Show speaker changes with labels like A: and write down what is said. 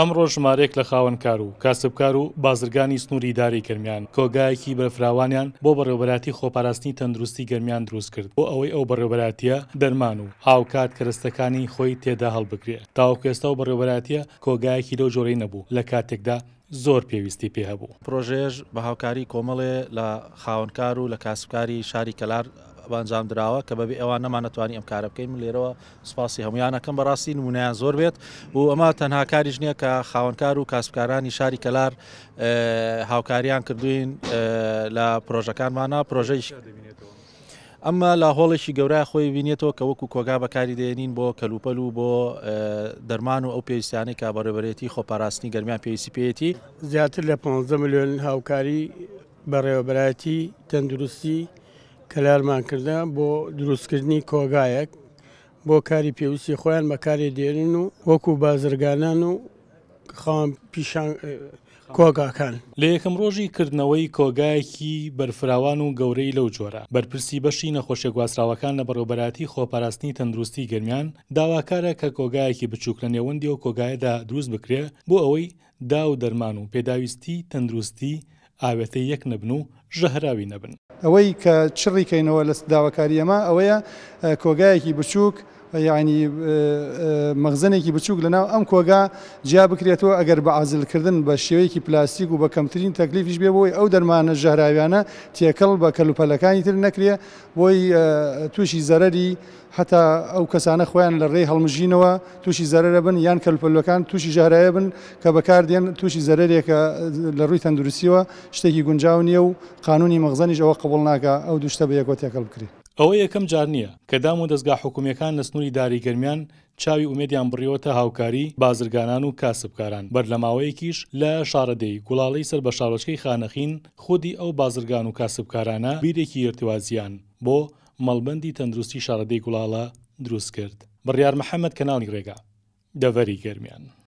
A: ئەمڕۆ ژمارێک لە خاوەنکار و کاسبکار و بازرگانی سنووری داری گرمیان کۆگایەکی بەرفراوانیان بۆ بەڕێوبەتی خۆپاراستنی تەندروستی گرمیان دروست کرد بۆ ئەوەی ئەو بەڕێوبەتیە دەرمان و هاوکات کەرستەکانی خۆی تێدا هەڵبگرێت تاوکێستا و بەڕێوبەتیە کۆگایەکی دۆ جۆرەی نەبوو لە کاتێکدا زۆر پێویستی پێ هەبوو.
B: پرۆژێژ بە هاوکاری کۆمەڵێ لە خاونکار و لە کاسبکاری شاری کەلار بەنجام درراوە کە بەبێ ئەوان نەمانەتوانی ئەم کارە بکەین لێرەوە سپاسی هەمویانەکەم بەڕاستی نمونیان زۆر بێت و ئەمە تەنها کاریش نییە کە خاونکار و کاسبکارانی شاری کەلار هاوکاریان کردوین لە پرۆژەکانمانە پرۆژەی ئەمە لاهۆڵێکی گەورای خۆی بینێتەوە کە وەکو کۆگا بەکاری دێنین بۆ کەلوپەل و بۆ دەرمان و ئەو پێویستانی کا بەڕێبەرێتی خۆپاراستنی گەرمیان پێویستی پێێتی
C: زیاتر لە 15 میلیۆن هاوکاری بەڕێوەبەتی تەندروستی کەلارمان کردە بۆ دروستکردنی کۆگایەک بۆ کاری پێویستی خۆیان بەکاری دێنن و وەکو بازرگانان و خام پیشان کۆگاکان
A: لە یەکەم ڕۆژی کردنەوەی کۆگایەکی بەرفراوان و گەورەی لەو جۆرە بەرپرسی بەشی نەخۆشە گواستراوەکان لە بەڕۆبەراتی خۆپاراستنی تەندروستی گەرمیان داواکارە کە کۆگایەکی بچووک لە نێوەندی و کۆگایەدا دروست بکرێ بۆ ئەوەی دا و دەرمان و پێداویستی تەندروستی ئاوێتە یەک نەبن و ژەهراوی نەبن
D: ئەوەی کە چڕیکەینەوە لە داواکاریەمە ئەوەیە کۆگایەکی بچووک ینی مەغزنێکی بچووک لەناو ئەم کۆگا جیا بکرێتەوە ئەگەر بە ئازلکردن بە شێوەیەکی پلاستیک و بە کەمترین تەکلیفیش بێ بۆی ئەو دەرمانە ژەهراویانە تێکەڵ بە کەلوپەلەکانی تر نەکرێ بۆی تووشی زەرری حتا ئەو کەسانە خۆیان لە ڕێی هەڵمژینەوە تووشی زەرە بن یان کەلپەلەکان تووشی ژارایە بن کە بەکاردێن تووشی زەرێکە لە ڕووی تەندروستیەوە شتێکی گونجاو نییە و قانونی مەغزەنیش ئەوە قبول ناکە ئەو دوشتە بە یەکەوە تێکەڵ بکری
A: ئەوە یەکەم جار نییە کە دام و دەستگا حکوومیەکان لە سنووری داریگەرمیان چاوی ئومێدیان بڕیەوەتە هاوکاری بازرگانان و کاسبکاران بەرلەماوەیەکیش لە شارەدەی گوڵاڵی سەر بە شارۆچکەی خانەخین خودی ئەو بازرگان و کاسبکارانە بیرێکی ارتوازیان بۆ مەڵبندی تەندروستی شارەدەی گوڵاڵە دروست کرد بڕیار محەممەد کەناڵی ڕێگا دەڤەری گەرمیان